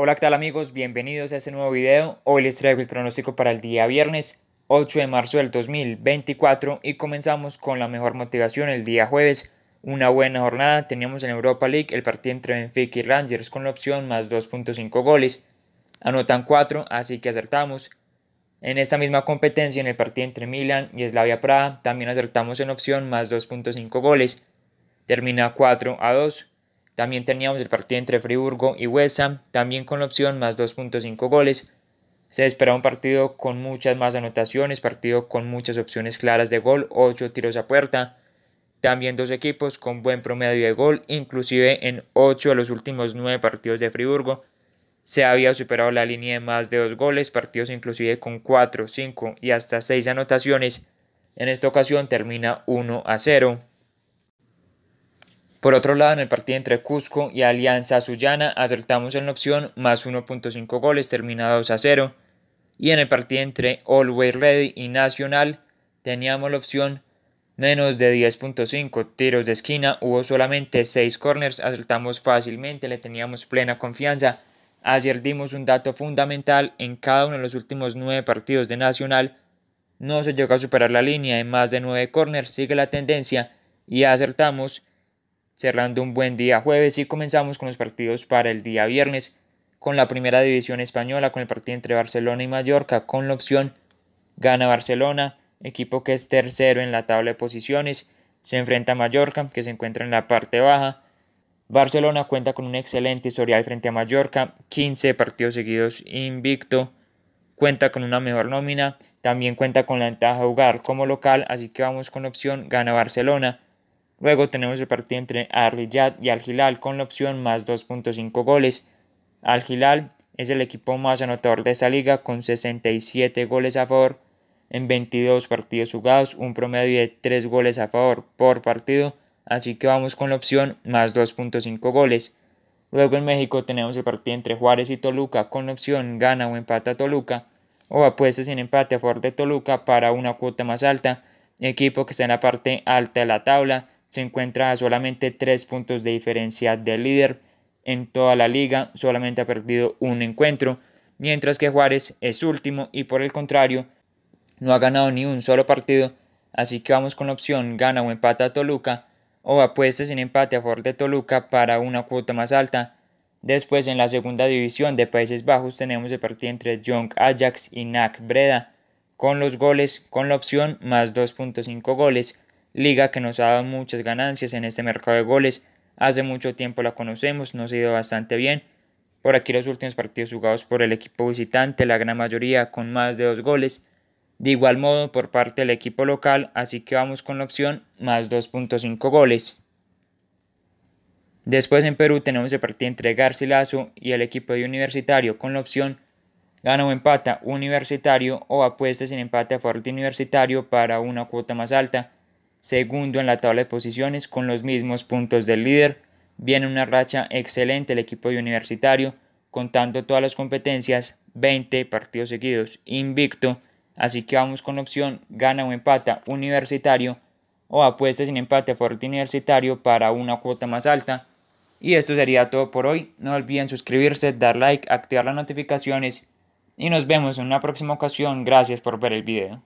Hola, ¿qué tal amigos? Bienvenidos a este nuevo video. Hoy les traigo el pronóstico para el día viernes 8 de marzo del 2024 y comenzamos con la mejor motivación el día jueves. Una buena jornada, teníamos en Europa League el partido entre Benfica y Rangers con la opción más 2.5 goles. Anotan 4, así que acertamos. En esta misma competencia, en el partido entre Milan y Slavia Praga, también acertamos en opción más 2.5 goles. Termina 4 a 2. También teníamos el partido entre Friburgo y West Ham, también con la opción más 2.5 goles. Se esperaba un partido con muchas más anotaciones, partido con muchas opciones claras de gol, 8 tiros a puerta. También dos equipos con buen promedio de gol, inclusive en 8 de los últimos 9 partidos de Friburgo. Se había superado la línea de más de 2 goles, partidos inclusive con 4, 5 y hasta 6 anotaciones. En esta ocasión termina 1 a 0. Por otro lado, en el partido entre Cusco y Alianza sullana acertamos en la opción más 1.5 goles, terminados a 0. Y en el partido entre Always Ready y Nacional teníamos la opción menos de 10.5 tiros de esquina, hubo solamente 6 corners, acertamos fácilmente, le teníamos plena confianza. Ayer dimos un dato fundamental en cada uno de los últimos 9 partidos de Nacional. No se llegó a superar la línea en más de 9 corners, sigue la tendencia y acertamos cerrando un buen día jueves y comenzamos con los partidos para el día viernes, con la primera división española, con el partido entre Barcelona y Mallorca, con la opción gana Barcelona, equipo que es tercero en la tabla de posiciones, se enfrenta a Mallorca, que se encuentra en la parte baja. Barcelona cuenta con un excelente historial frente a Mallorca, 15 partidos seguidos invicto, cuenta con una mejor nómina, también cuenta con la ventaja de jugar como local, así que vamos con la opción gana Barcelona. Luego tenemos el partido entre Arriyad y Al con la opción más 2.5 goles. Al es el equipo más anotador de esta liga con 67 goles a favor en 22 partidos jugados, un promedio de 3 goles a favor por partido, así que vamos con la opción más 2.5 goles. Luego en México tenemos el partido entre Juárez y Toluca con la opción gana o empata Toluca o apuesta sin empate a favor de Toluca para una cuota más alta, equipo que está en la parte alta de la tabla se encuentra a solamente 3 puntos de diferencia del líder. En toda la liga solamente ha perdido un encuentro, mientras que Juárez es último y por el contrario no ha ganado ni un solo partido. Así que vamos con la opción gana o empata a Toluca o apuestas sin empate a favor de Toluca para una cuota más alta. Después en la segunda división de Países Bajos tenemos el partido entre Young Ajax y NAC Breda con los goles con la opción más 2.5 goles liga que nos ha dado muchas ganancias en este mercado de goles. Hace mucho tiempo la conocemos, nos ha ido bastante bien. Por aquí los últimos partidos jugados por el equipo visitante, la gran mayoría con más de dos goles. De igual modo por parte del equipo local, así que vamos con la opción más 2.5 goles. Después en Perú tenemos el partido entre Garcilaso y el equipo de Universitario con la opción gana o empata Universitario o apuesta sin empate a favor de Universitario para una cuota más alta segundo en la tabla de posiciones con los mismos puntos del líder. Viene una racha excelente el equipo de Universitario, contando todas las competencias, 20 partidos seguidos, invicto. Así que vamos con opción gana o empata Universitario o apuesta sin empate fuerte Universitario para una cuota más alta. Y esto sería todo por hoy. No olviden suscribirse, dar like, activar las notificaciones y nos vemos en una próxima ocasión. Gracias por ver el video.